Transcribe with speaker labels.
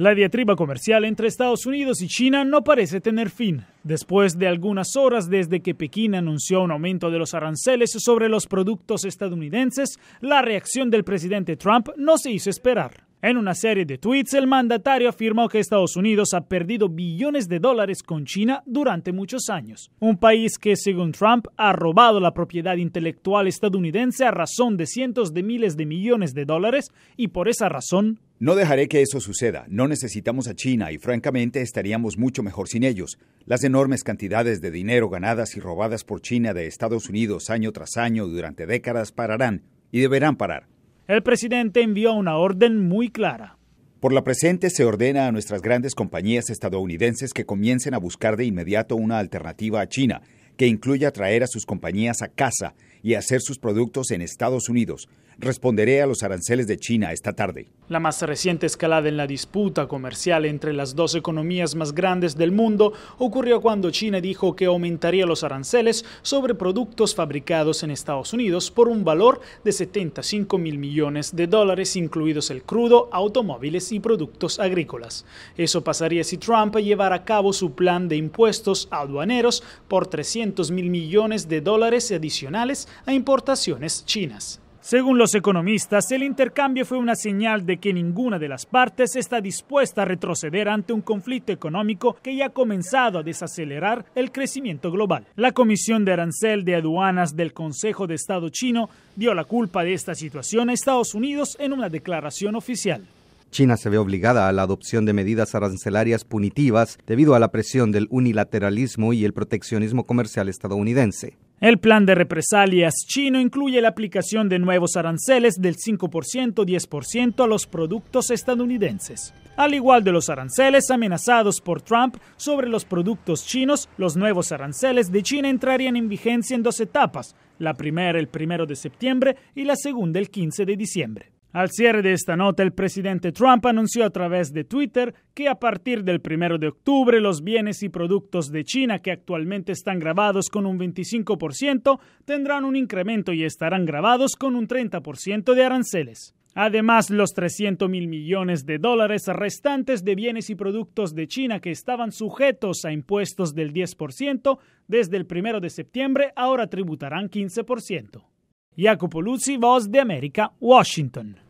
Speaker 1: La diatriba comercial entre Estados Unidos y China no parece tener fin, después de algunas horas desde que Pekín anunció un aumento de los aranceles sobre los productos estadounidenses, la reacción del presidente Trump no se hizo esperar. En una serie de tweets, el mandatario afirmó que Estados Unidos ha perdido billones de dólares con China durante muchos años, un país que, según Trump, ha robado la propiedad intelectual estadounidense
Speaker 2: a razón de cientos de miles de millones de dólares y por esa razón no dejaré que eso suceda. No necesitamos a China y francamente estaríamos mucho mejor sin ellos. Las enormes cantidades de dinero ganadas y robadas por China de Estados Unidos año tras año durante décadas pararán y deberán parar el presidente envió una orden muy clara. Por la presente se ordena a nuestras grandes compañías estadounidenses que comiencen a buscar de inmediato una alternativa a China, que incluya traer a sus compañías a casa y hacer sus productos en Estados Unidos, Responderé a los aranceles de China esta tarde.
Speaker 1: La más reciente escalada en la disputa comercial entre las dos economías más grandes del mundo ocurrió cuando China dijo que aumentaría los aranceles sobre productos fabricados en Estados Unidos por un valor de 75 mil millones de dólares, incluidos el crudo, automóviles y productos agrícolas. Eso pasaría si Trump llevara a cabo su plan de impuestos aduaneros por 300 mil millones de dólares adicionales a importaciones chinas. Según los economistas, el intercambio fue una señal de que ninguna de las partes está dispuesta a retroceder ante un conflicto económico que ya ha comenzado a desacelerar el crecimiento global. La Comisión de Arancel de Aduanas del Consejo de Estado chino dio la culpa de esta situación a Estados Unidos en una declaración oficial.
Speaker 2: China se ve obligada a la adopción de medidas arancelarias punitivas debido a la presión del unilateralismo y el proteccionismo comercial estadounidense.
Speaker 1: El plan de represalias chino incluye la aplicación de nuevos aranceles del 5%, 10% a los productos estadounidenses. Al igual de los aranceles amenazados por Trump sobre los productos chinos, los nuevos aranceles de China entrarían en vigencia en dos etapas, la primera el primero de septiembre y la segunda el 15 de diciembre. Al cierre de esta nota, el presidente Trump anunció a través de Twitter que a partir del 1 de octubre los bienes y productos de China que actualmente están grabados con un 25% tendrán un incremento y estarán grabados con un 30% de aranceles. Además, los 300 mil millones de dólares restantes de bienes y productos de China que estaban sujetos a impuestos del 10% desde el 1 de septiembre ahora tributarán 15%. Jacopo Luzzi, Voz de America, Washington.